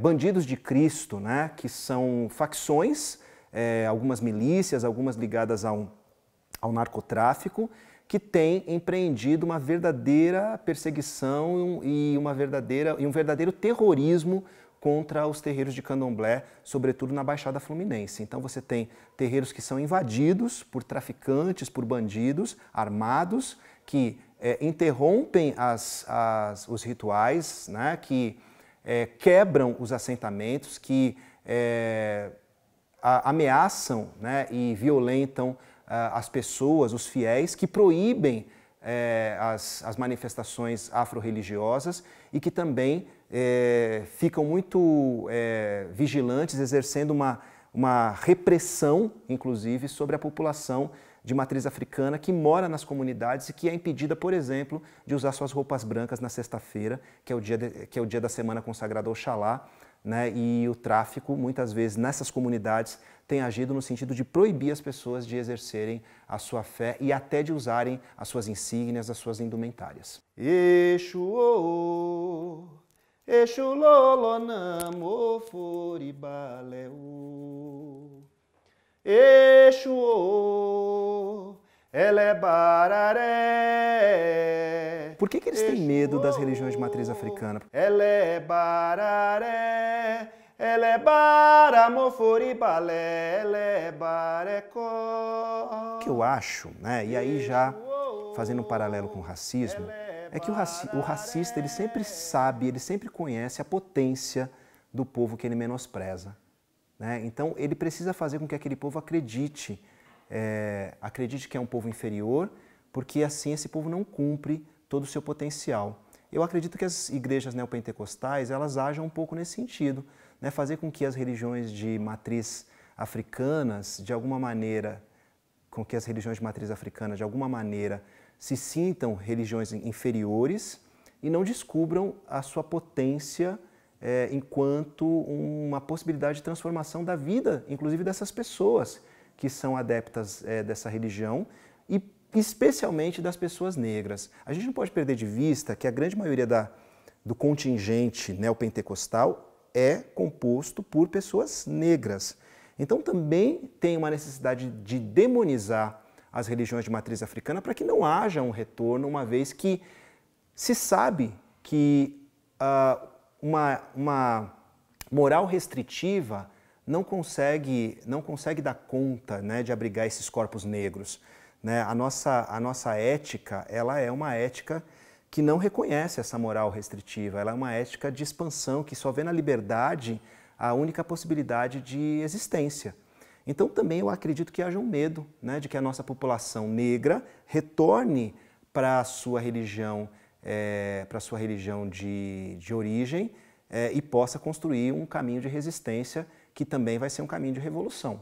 bandidos de Cristo, né? que são facções é, algumas milícias, algumas ligadas ao, ao narcotráfico, que tem empreendido uma verdadeira perseguição e, uma verdadeira, e um verdadeiro terrorismo contra os terreiros de candomblé, sobretudo na Baixada Fluminense. Então você tem terreiros que são invadidos por traficantes, por bandidos armados, que é, interrompem as, as, os rituais, né, que é, quebram os assentamentos, que é, ameaçam né, e violentam ah, as pessoas, os fiéis, que proíbem eh, as, as, manifestações afro-religiosas e que também eh, ficam muito eh, vigilantes, exercendo uma, uma repressão, inclusive, sobre a população de matriz africana que mora nas comunidades e que é impedida, por exemplo, de usar suas roupas brancas na sexta-feira, que, é o dia que é o dia da semana consagrada ao Xalá, né? E o tráfico, muitas vezes, nessas comunidades, tem agido no sentido de proibir as pessoas de exercerem a sua fé e até de usarem as suas insígnias, as suas indumentárias. Exu, Exu lolonamo foribaleu. Exu, ele é bararé. Por que, que eles têm medo das religiões de matriz africana? Ele é bararé. Ela é baramoforibalé. é O que eu acho, né? E aí já fazendo um paralelo com o racismo, é, é que o, raci o racista ele sempre sabe, ele sempre conhece a potência do povo que ele menospreza. Né? Então ele precisa fazer com que aquele povo acredite é, acredite que é um povo inferior, porque assim esse povo não cumpre todo o seu potencial. Eu acredito que as igrejas neopentecostais elas agem um pouco nesse sentido, né? fazer com que as religiões de matriz africanas, de alguma maneira, com que as religiões de matriz africana, de alguma maneira, se sintam religiões inferiores e não descubram a sua potência é, enquanto uma possibilidade de transformação da vida, inclusive dessas pessoas que são adeptas é, dessa religião e especialmente das pessoas negras. A gente não pode perder de vista que a grande maioria da, do contingente neopentecostal é composto por pessoas negras. Então também tem uma necessidade de demonizar as religiões de matriz africana para que não haja um retorno, uma vez que se sabe que uh, uma, uma moral restritiva não consegue, não consegue dar conta né, de abrigar esses corpos negros. Né? A, nossa, a nossa ética ela é uma ética que não reconhece essa moral restritiva, ela é uma ética de expansão que só vê na liberdade a única possibilidade de existência. Então também eu acredito que haja um medo né, de que a nossa população negra retorne para a sua religião, é, para sua religião de, de origem é, e possa construir um caminho de resistência que também vai ser um caminho de revolução.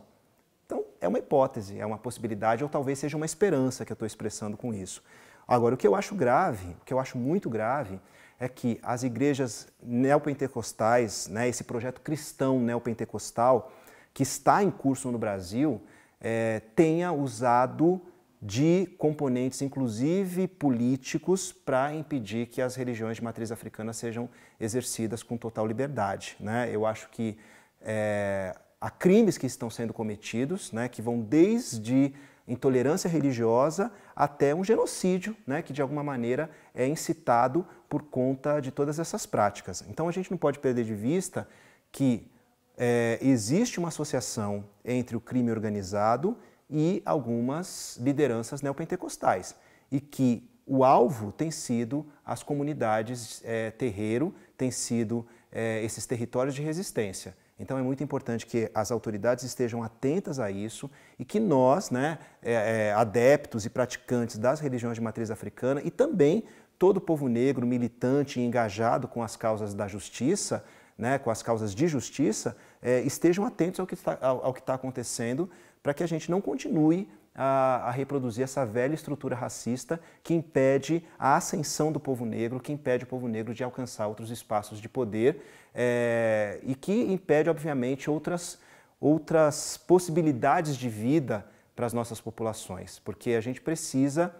Então, é uma hipótese, é uma possibilidade, ou talvez seja uma esperança que eu estou expressando com isso. Agora, o que eu acho grave, o que eu acho muito grave, é que as igrejas neopentecostais, né, esse projeto cristão neopentecostal, que está em curso no Brasil, é, tenha usado de componentes, inclusive políticos, para impedir que as religiões de matriz africana sejam exercidas com total liberdade. Né? Eu acho que é, a crimes que estão sendo cometidos, né, que vão desde intolerância religiosa até um genocídio, né, que de alguma maneira é incitado por conta de todas essas práticas. Então a gente não pode perder de vista que é, existe uma associação entre o crime organizado e algumas lideranças neopentecostais e que o alvo tem sido as comunidades é, terreiro, tem sido é, esses territórios de resistência. Então é muito importante que as autoridades estejam atentas a isso e que nós, né, é, é, adeptos e praticantes das religiões de matriz africana e também todo o povo negro militante e engajado com as causas da justiça, né, com as causas de justiça, é, estejam atentos ao que está, ao, ao que está acontecendo para que a gente não continue a, a, reproduzir essa velha estrutura racista que impede a ascensão do povo negro, que impede o povo negro de alcançar outros espaços de poder é, e que impede, obviamente, outras, outras possibilidades de vida para as nossas populações, porque a gente precisa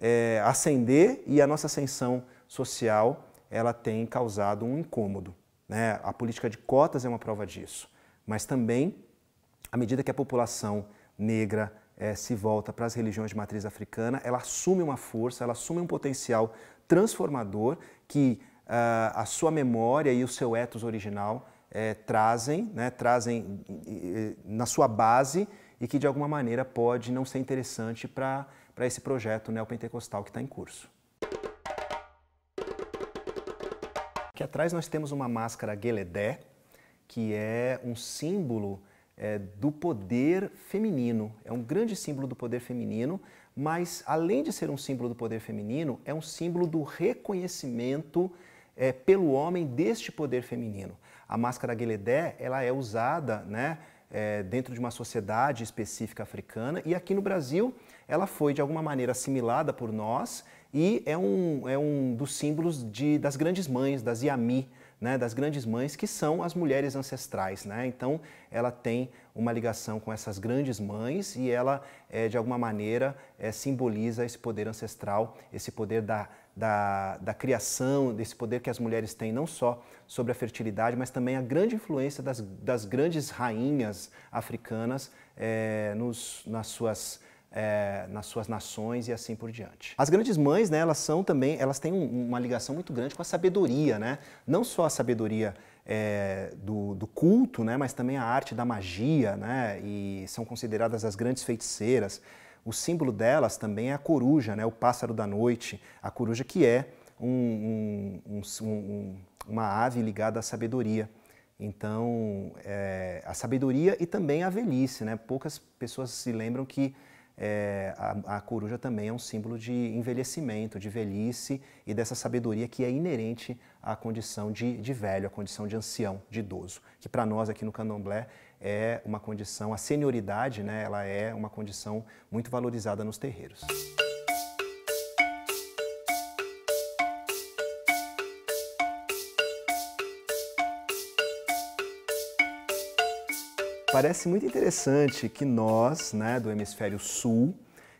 é, ascender e a nossa ascensão social ela tem causado um incômodo. Né? A política de cotas é uma prova disso, mas também, à medida que a população negra é, se volta para as religiões de matriz africana, ela assume uma força, ela assume um potencial transformador que uh, a sua memória e o seu ethos original é, trazem, né, trazem na sua base e que de alguma maneira pode não ser interessante para esse projeto neopentecostal que está em curso. Aqui atrás nós temos uma máscara Geledé, que é um símbolo é, do poder feminino. É um grande símbolo do poder feminino, mas além de ser um símbolo do poder feminino, é um símbolo do reconhecimento é, pelo homem deste poder feminino. A máscara Gueledé ela é usada né, é, dentro de uma sociedade específica africana e aqui no Brasil ela foi de alguma maneira assimilada por nós e é um, é um dos símbolos de, das grandes mães, das Yami, né, das grandes mães, que são as mulheres ancestrais. Né? Então, ela tem uma ligação com essas grandes mães e ela, é, de alguma maneira, é, simboliza esse poder ancestral, esse poder da, da, da, criação, desse poder que as mulheres têm, não só sobre a fertilidade, mas também a grande influência das, das grandes rainhas africanas é, nos, nas suas é, nas suas nações e assim por diante. As grandes mães, né, elas são também, elas têm um, uma ligação muito grande com a sabedoria, né? Não só a sabedoria é, do, do, culto, né, mas também a arte da magia, né? E são consideradas as grandes feiticeiras. O símbolo delas também é a coruja, né? O pássaro da noite, a coruja que é um, um, uma ave ligada à sabedoria. Então, é, a sabedoria e também a velhice, né? Poucas pessoas se lembram que é, a, a, coruja também é um símbolo de envelhecimento, de velhice e dessa sabedoria que é inerente à condição de, de velho, à condição de ancião, de idoso, que para nós aqui no candomblé é uma condição, a senioridade, né, ela é uma condição muito valorizada nos terreiros. Parece muito interessante que nós, né, do hemisfério sul,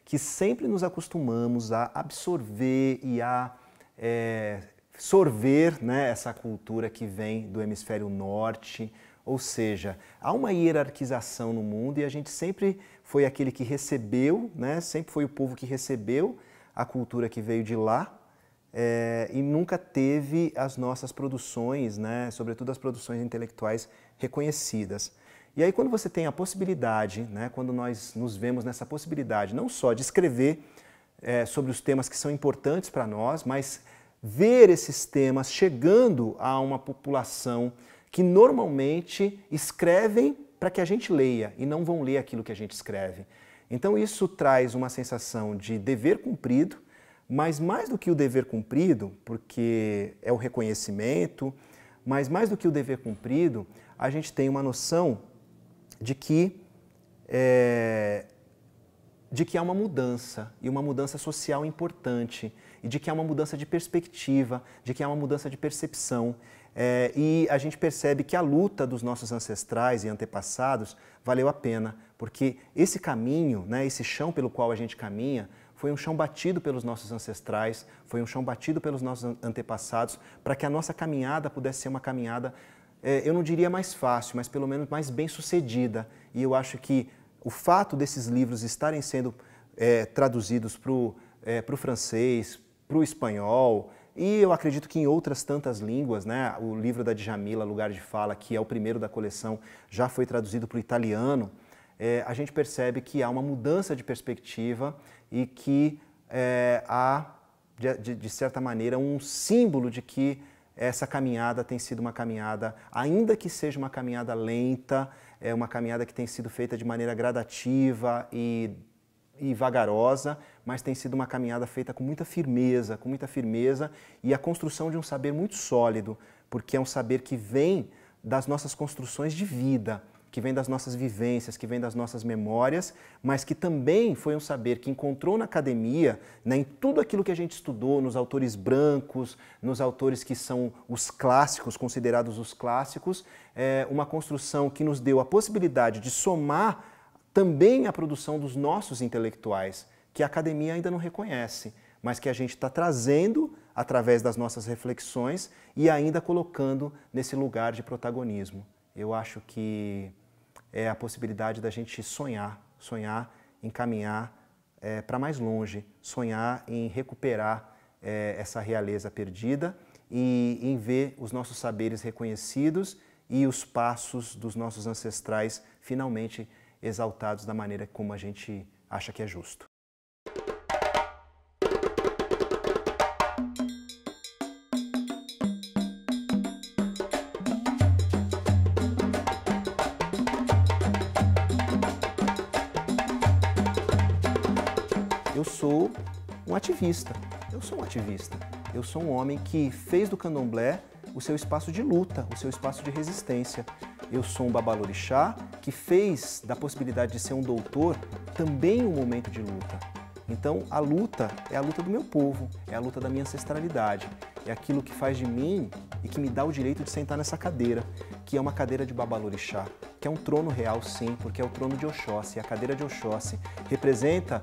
que sempre nos acostumamos a absorver e a é, sorver né, essa cultura que vem do hemisfério norte, ou seja, há uma hierarquização no mundo e a gente sempre foi aquele que recebeu, né, sempre foi o povo que recebeu a cultura que veio de lá é, e nunca teve as nossas produções, né, sobretudo as produções intelectuais, reconhecidas. E aí, quando você tem a possibilidade, né, quando nós nos vemos nessa possibilidade, não só de escrever é, sobre os temas que são importantes para nós, mas ver esses temas chegando a uma população que normalmente escrevem para que a gente leia e não vão ler aquilo que a gente escreve. Então, isso traz uma sensação de dever cumprido, mas mais do que o dever cumprido, porque é o reconhecimento, mas mais do que o dever cumprido, a gente tem uma noção de que é, de que há uma mudança e uma mudança social importante e de que há uma mudança de perspectiva, de que há uma mudança de percepção. É, e a gente percebe que a luta dos nossos ancestrais e antepassados valeu a pena, porque esse caminho, né, esse chão pelo qual a gente caminha, foi um chão batido pelos nossos ancestrais, foi um chão batido pelos nossos antepassados, para que a nossa caminhada pudesse ser uma caminhada é, eu não diria mais fácil, mas pelo menos mais bem sucedida. E eu acho que o fato desses livros estarem sendo é, traduzidos para o é, francês, para o espanhol, e eu acredito que em outras tantas línguas, né? O livro da Djamila, Lugar de Fala, que é o primeiro da coleção, já foi traduzido para o italiano. É, a gente percebe que há uma mudança de perspectiva e que é, há, de, de certa maneira, um símbolo de que essa caminhada tem sido uma caminhada, ainda que seja uma caminhada lenta, é uma caminhada que tem sido feita de maneira gradativa e, e vagarosa, mas tem sido uma caminhada feita com muita firmeza, com muita firmeza e a construção de um saber muito sólido, porque é um saber que vem das nossas construções de vida que vem das nossas vivências, que vem das nossas memórias, mas que também foi um saber que encontrou na academia, né, em tudo aquilo que a gente estudou, nos autores brancos, nos autores que são os clássicos, considerados os clássicos, é, uma construção que nos deu a possibilidade de somar também a produção dos nossos intelectuais, que a academia ainda não reconhece, mas que a gente está trazendo através das nossas reflexões e ainda colocando nesse lugar de protagonismo. Eu acho que é a possibilidade da gente sonhar, sonhar em caminhar é, para mais longe, sonhar em recuperar é, essa realeza perdida e em ver os nossos saberes reconhecidos e os passos dos nossos ancestrais finalmente exaltados da maneira como a gente acha que é justo. Eu sou um ativista. Eu sou um ativista. Eu sou um homem que fez do candomblé o seu espaço de luta, o seu espaço de resistência. Eu sou um babalorixá que fez da possibilidade de ser um doutor também um momento de luta. Então, a luta é a luta do meu povo, é a luta da minha ancestralidade, é aquilo que faz de mim e que me dá o direito de sentar nessa cadeira, que é uma cadeira de babalorixá, que é um trono real, sim, porque é o trono de Oxóssi. A cadeira de Oxóssi representa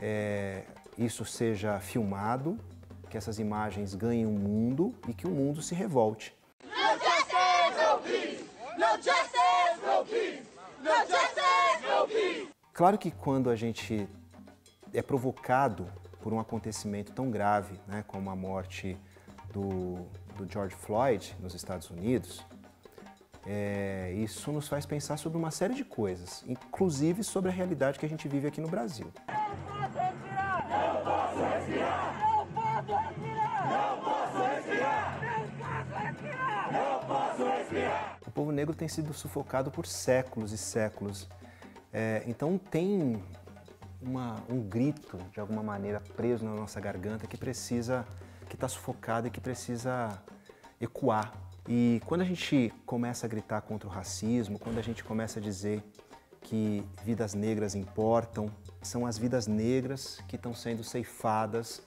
é, isso seja filmado, que essas imagens ganhem o um mundo e que o mundo se revolte. Claro que quando a gente é provocado por um acontecimento tão grave, né, como a morte do, do George Floyd nos Estados Unidos, é, isso nos faz pensar sobre uma série de coisas, inclusive sobre a realidade que a gente vive aqui no Brasil. O povo negro tem sido sufocado por séculos e séculos. É, então tem uma, um grito, de alguma maneira, preso na nossa garganta que precisa, que está sufocado e que precisa ecoar e quando a gente começa a gritar contra o racismo, quando a gente começa a dizer que vidas negras importam, são as vidas negras que estão sendo ceifadas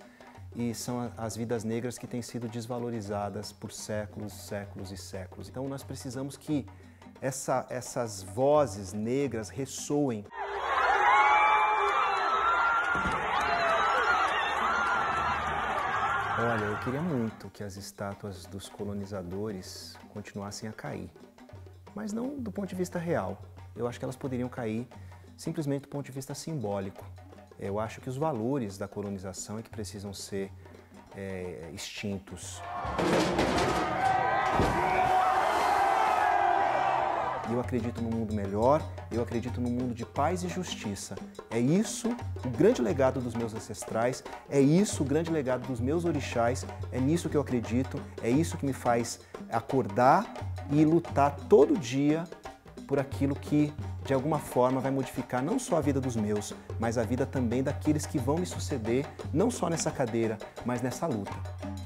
e são as vidas negras que têm sido desvalorizadas por séculos, séculos e séculos. Então nós precisamos que essa, essas vozes negras ressoem. Olha, eu queria muito que as estátuas dos colonizadores continuassem a cair, mas não do ponto de vista real. Eu acho que elas poderiam cair simplesmente do ponto de vista simbólico. Eu acho que os valores da colonização é que precisam ser é, extintos. E eu acredito num mundo melhor, eu acredito num mundo de paz e justiça. É isso o grande legado dos meus ancestrais, é isso o grande legado dos meus orixás, é nisso que eu acredito, é isso que me faz acordar e lutar todo dia por aquilo que de alguma forma vai modificar não só a vida dos meus, mas a vida também daqueles que vão me suceder, não só nessa cadeira, mas nessa luta.